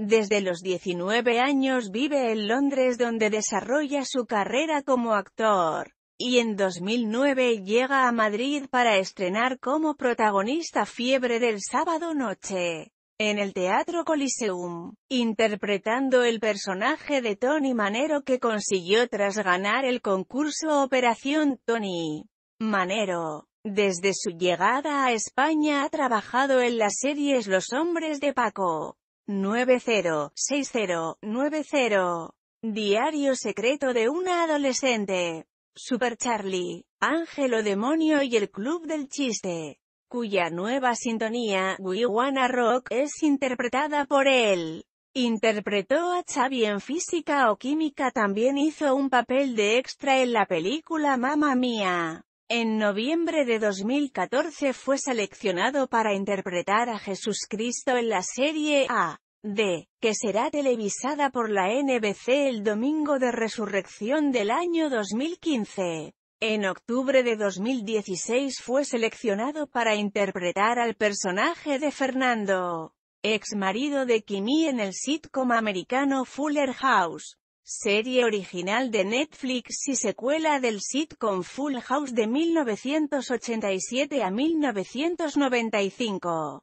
Desde los 19 años vive en Londres donde desarrolla su carrera como actor, y en 2009 llega a Madrid para estrenar como protagonista Fiebre del sábado noche, en el Teatro Coliseum, interpretando el personaje de Tony Manero que consiguió tras ganar el concurso Operación Tony. Manero. Desde su llegada a España ha trabajado en las series Los Hombres de Paco, 906090. Diario secreto de una adolescente. Super Charlie, Ángel o Demonio y el Club del Chiste, cuya nueva sintonía, We Wanna Rock, es interpretada por él. Interpretó a Xavi en Física o Química también hizo un papel de extra en la película Mamma Mía. En noviembre de 2014 fue seleccionado para interpretar a Jesús Cristo en la serie A, que será televisada por la NBC el domingo de resurrección del año 2015. En octubre de 2016 fue seleccionado para interpretar al personaje de Fernando, ex marido de Kimi en el sitcom americano Fuller House. Serie original de Netflix y secuela del sitcom Full House de 1987 a 1995.